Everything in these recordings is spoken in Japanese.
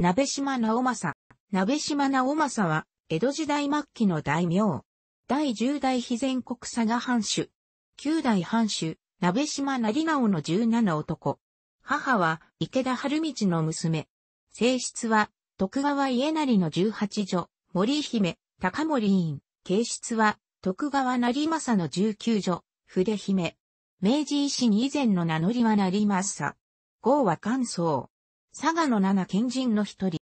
鍋島直政。鍋島直政は、江戸時代末期の大名。第10代肥前国佐賀藩主。9代藩主、鍋島成直の17男。母は、池田春道の娘。性質は、徳川家成の18女、森姫、高森院。形質は、徳川成政の19女、筆姫。明治維新以前の名乗りは成政。号は関宗。佐賀の七賢人の一人。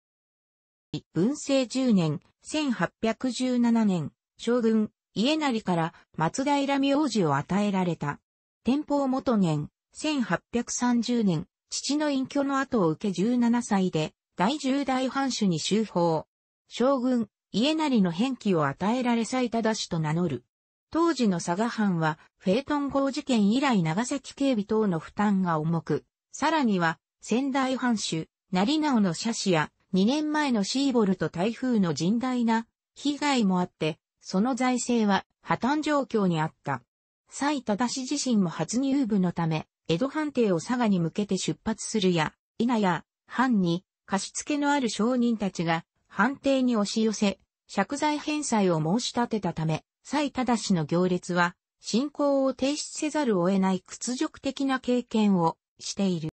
文政十年、1817年、将軍、家成から松平明治を与えられた。天保元年、1830年、父の隠居の後を受け17歳で、第十代藩主に修法。将軍、家成の返記を与えられ最多だしと名乗る。当時の佐賀藩は、フェイトン号事件以来長崎警備等の負担が重く、さらには、仙台藩主、成直の写真や、2年前のシーボルト台風の甚大な被害もあって、その財政は破綻状況にあった。蔡忠氏自身も初入部のため、江戸藩邸を佐賀に向けて出発するや、稲や、藩に貸付のある商人たちが、藩邸に押し寄せ、借財返済を申し立てたため、蔡忠氏の行列は、信仰を停止せざるを得ない屈辱的な経験をしている。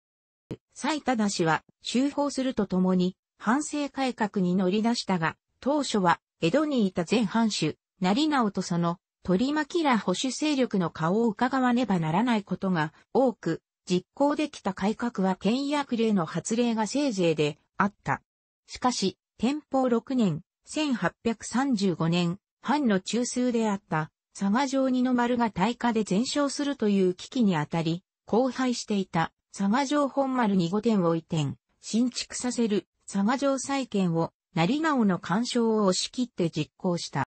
斉忠氏は修法するとともに、反省改革に乗り出したが、当初は江戸にいた前藩主、成直とその取り巻きら保守勢力の顔を伺わねばならないことが多く、実行できた改革は倹約令の発令がせいぜいであった。しかし、天保6年、1835年、藩の中枢であった佐賀城二の丸が大火で全焼するという危機にあたり、荒廃していた佐賀城本丸に5点を移転、新築させる佐賀城再建を成直の干渉を押し切って実行した。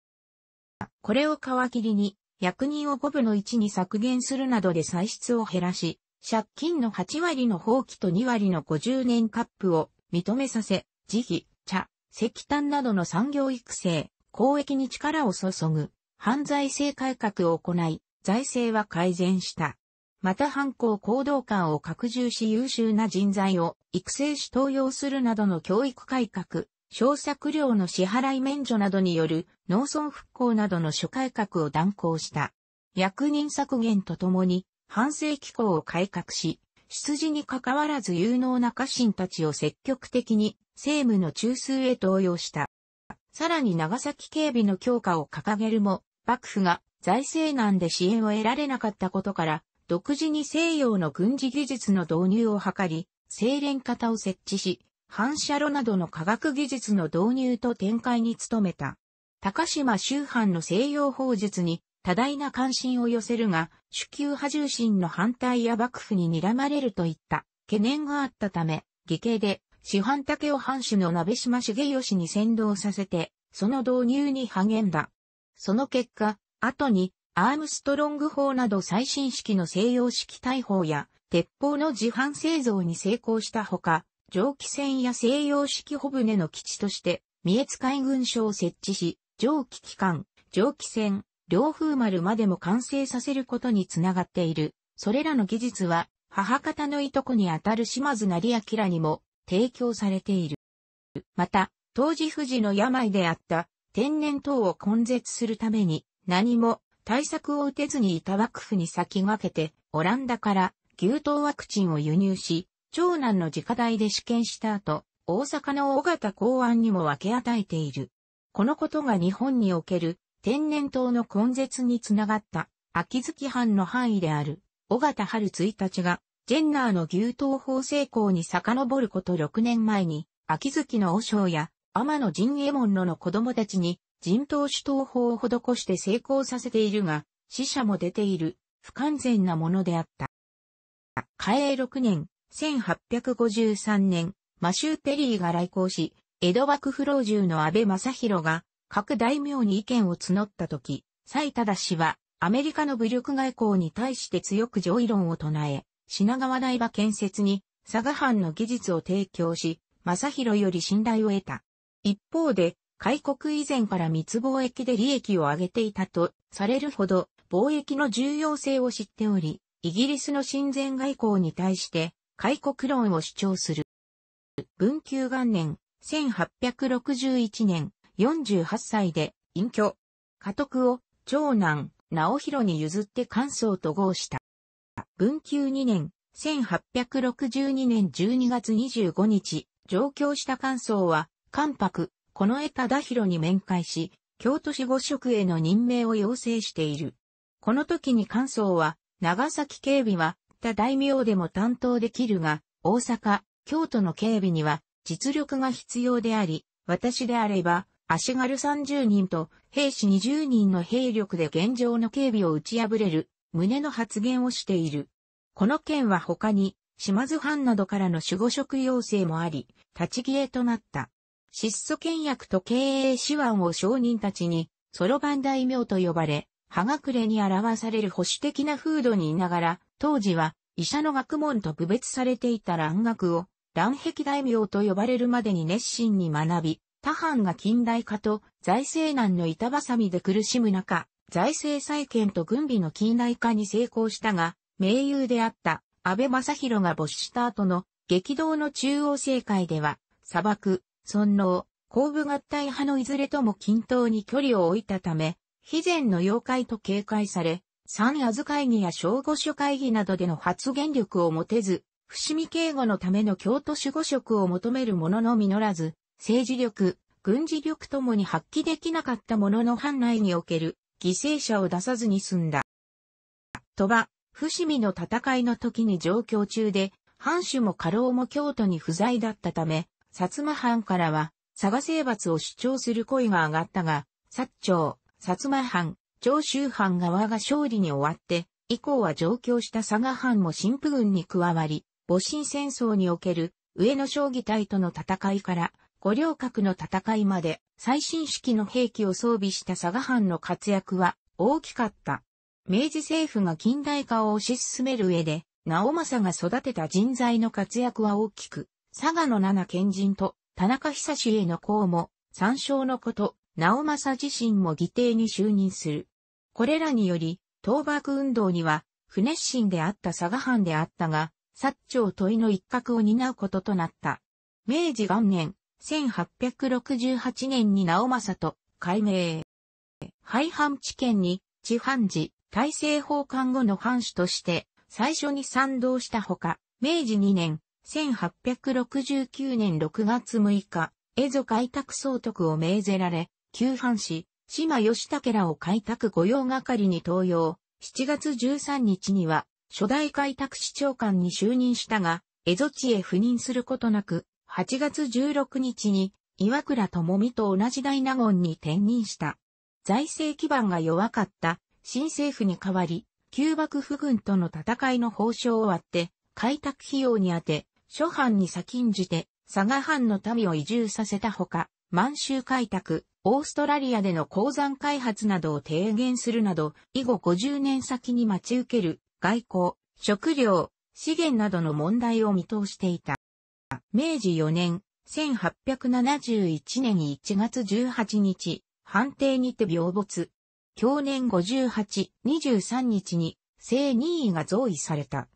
これを皮切りに、役人を5分の1に削減するなどで歳出を減らし、借金の8割の放棄と2割の50年カップを認めさせ、慈悲、茶、石炭などの産業育成、公益に力を注ぐ、犯罪性改革を行い、財政は改善した。また犯行行動感を拡充し優秀な人材を育成し登用するなどの教育改革、小作料の支払い免除などによる農村復興などの諸改革を断行した。役人削減とともに、反省機構を改革し、出自に関わらず有能な家臣たちを積極的に政務の中枢へ登用した。さらに長崎警備の強化を掲げるも、幕府が財政難で支援を得られなかったことから、独自に西洋の軍事技術の導入を図り、精錬型を設置し、反射炉などの科学技術の導入と展開に努めた。高島周藩の西洋法術に多大な関心を寄せるが、主級派重心の反対や幕府に睨まれるといった懸念があったため、義兄で、師範竹を藩主の鍋島重義に先導させて、その導入に励んだ。その結果、後にアームストロング砲など最新式の西洋式大砲や鉄砲の自販製造に成功したほか、蒸気船や西洋式帆船の基地として三重海軍所を設置し、蒸気機関、蒸気船、両風丸までも完成させることにつながっている。それらの技術は、母方のいとこにあたる島津成明にも提供されている。また、当時富士の病であった天然痘を根絶するために何も対策を打てずにいた幕府に先駆けて、オランダから牛痘ワクチンを輸入し、長男の自家代で試験した後、大阪の尾型公安にも分け与えている。このことが日本における天然痘の根絶につながった秋月藩の範囲である尾型春1日がジェンナーの牛刀法成功に遡ること6年前に秋月の和尚や天野陣右衛門のの子供たちに人頭主刀法を施して成功させているが、死者も出ている、不完全なものであった。嘉永6年、1853年、マシュー・ペリーが来航し、江戸幕府老中の安倍正宏が、各大名に意見を募った時、蔡忠氏は、アメリカの武力外交に対して強く上位論を唱え、品川台場建設に、佐賀藩の技術を提供し、正宏より信頼を得た。一方で、開国以前から密貿易で利益を上げていたとされるほど貿易の重要性を知っており、イギリスの親善外交に対して開国論を主張する。文久元年、1861年、48歳で隠居、家督を長男、直弘に譲って関宗と合した。文久2年、1862年12月25日、上京した関宗は、関白、この衛忠弘に面会し、京都市五職への任命を要請している。この時に関総は、長崎警備は、他大名でも担当できるが、大阪、京都の警備には、実力が必要であり、私であれば、足軽30人と兵士20人の兵力で現状の警備を打ち破れる、旨の発言をしている。この件は他に、島津藩などからの守護職要請もあり、立ち消えとなった。質素倹約と経営手腕を商人たちに、ソロバン大名と呼ばれ、葉隠れに表される保守的な風土にいながら、当時は医者の学問と区別されていた蘭学を、蘭壁大名と呼ばれるまでに熱心に学び、他藩が近代化と財政難の板挟みで苦しむ中、財政再建と軍備の近代化に成功したが、盟友であった安倍正宏が没した後の激動の中央政界では、砂漠、尊能、後部合体派のいずれとも均等に距離を置いたため、非善の妖怪と警戒され、三預会議や小五所会議などでの発言力を持てず、伏見警護のための京都守護職を求める者のみならず、政治力、軍事力ともに発揮できなかった者の藩内における犠牲者を出さずに済んだ。鳥羽、伏見の戦いの時に上京中で、藩主も家老も京都に不在だったため、薩摩藩からは、佐賀征伐を主張する声が上がったが、薩長、薩摩藩、長州藩側が勝利に終わって、以降は上京した佐賀藩も新父軍に加わり、戊辰戦争における上野将棋隊との戦いから、五稜郭の戦いまで最新式の兵器を装備した佐賀藩の活躍は大きかった。明治政府が近代化を推し進める上で、直政が育てた人材の活躍は大きく、佐賀の七賢人と田中久志への功も、参照のこと、直政自身も議定に就任する。これらにより、倒幕運動には、不熱心であった佐賀藩であったが、薩長問いの一角を担うこととなった。明治元年、1868年に直政と改名。廃藩置県に、地藩寺、大政奉還後の藩主として、最初に賛同したほか、明治2年、1869年6月6日、蝦夷開拓総督を命ぜられ、旧藩士、島義武らを開拓御用係に登用、7月13日には、初代開拓市長官に就任したが、蝦夷地へ赴任することなく、8月16日に、岩倉智美と同じ大納言に転任した。財政基盤が弱かった新政府に代わり、旧幕府軍との戦いの報奨を割って、開拓費用に充て、諸藩に先んじて、佐賀藩の民を移住させたほか、満州開拓、オーストラリアでの鉱山開発などを提言するなど、以後50年先に待ち受ける外交、食料、資源などの問題を見通していた。明治4年、1871年1月18日、判定にて病没。去年58、23日に、正任位が増位された。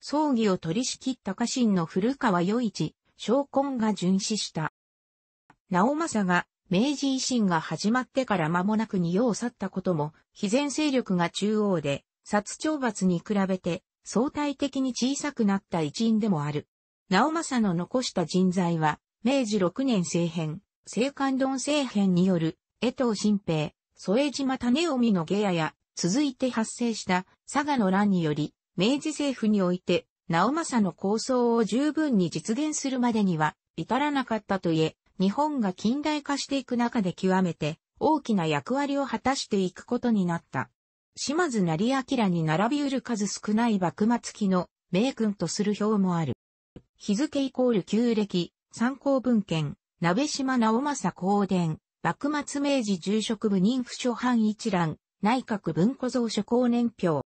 葬儀を取り仕切った家臣の古川与一、昇魂が巡視した。直政が明治維新が始まってから間もなくに世を去ったことも、非前勢力が中央で、殺懲罰に比べて相対的に小さくなった一因でもある。直政の残した人材は、明治6年政変、政官論政変による、江藤新平、添島種臣の下野や、続いて発生した佐賀の乱により、明治政府において、直政の構想を十分に実現するまでには至らなかったといえ、日本が近代化していく中で極めて大きな役割を果たしていくことになった。島津成明に並びうる数少ない幕末期の名君とする表もある。日付イコール旧暦、参考文献、鍋島直政公伝、幕末明治住職部任府諸藩一覧、内閣文庫蔵書公年表。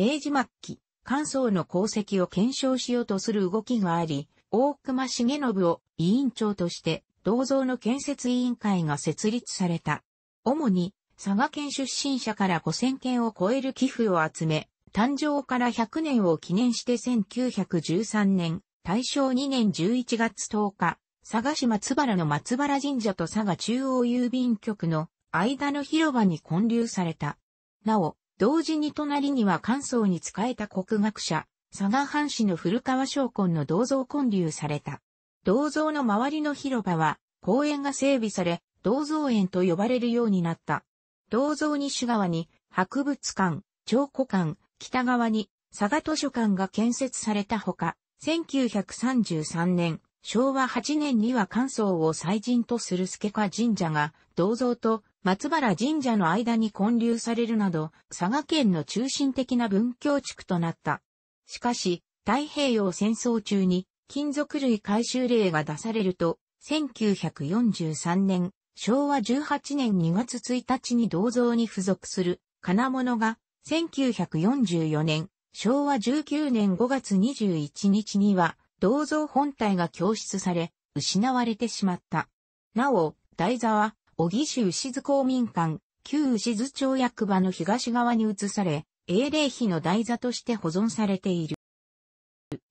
明治末期、関燥の功績を検証しようとする動きがあり、大隈重信を委員長として銅像の建設委員会が設立された。主に佐賀県出身者から5000件を超える寄付を集め、誕生から100年を記念して1913年、大正2年11月10日、佐賀市松原の松原神社と佐賀中央郵便局の間の広場に建立された。なお、同時に隣には関宗に仕えた国学者、佐賀藩士の古川将軍の銅像建立された。銅像の周りの広場は、公園が整備され、銅像園と呼ばれるようになった。銅像西側に、博物館、彫古館、北側に、佐賀図書館が建設されたほか、1933年、昭和8年には関宗を祭神とする助家神社が、銅像と松原神社の間に建立されるなど、佐賀県の中心的な文教地区となった。しかし、太平洋戦争中に金属類回収令が出されると、1943年、昭和18年2月1日に銅像に付属する金物が、1944年、昭和19年5月21日には、銅像本体が供出され、失われてしまった。なお、台座は小木市牛津公民館、旧牛津町役場の東側に移され、英霊碑の台座として保存されている。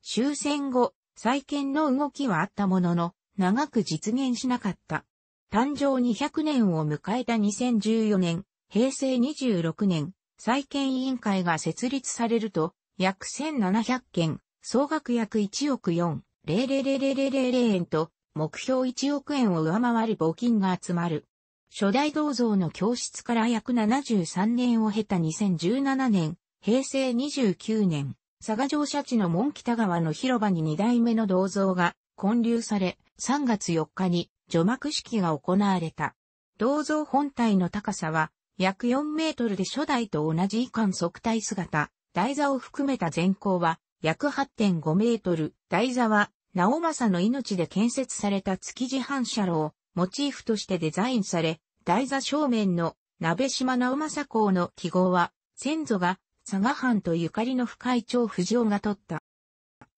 終戦後、再建の動きはあったものの、長く実現しなかった。誕生200年を迎えた2014年、平成26年、再建委員会が設立されると、約1700件、総額約1億4、0000000円と、目標1億円を上回る募金が集まる。初代銅像の教室から約73年を経た2017年、平成29年、佐賀城社地の門北川の広場に2代目の銅像が建立され、3月4日に除幕式が行われた。銅像本体の高さは約4メートルで初代と同じ遺憾測体姿、台座を含めた全高は約8.5メートル、台座は直政の命で建設された築地反射炉、モチーフとしてデザインされ、台座正面の鍋島直政公の記号は、先祖が佐賀藩とゆかりの深い長不条が取った。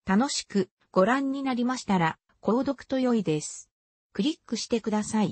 楽しくご覧になりましたら、購読と良いです。クリックしてください。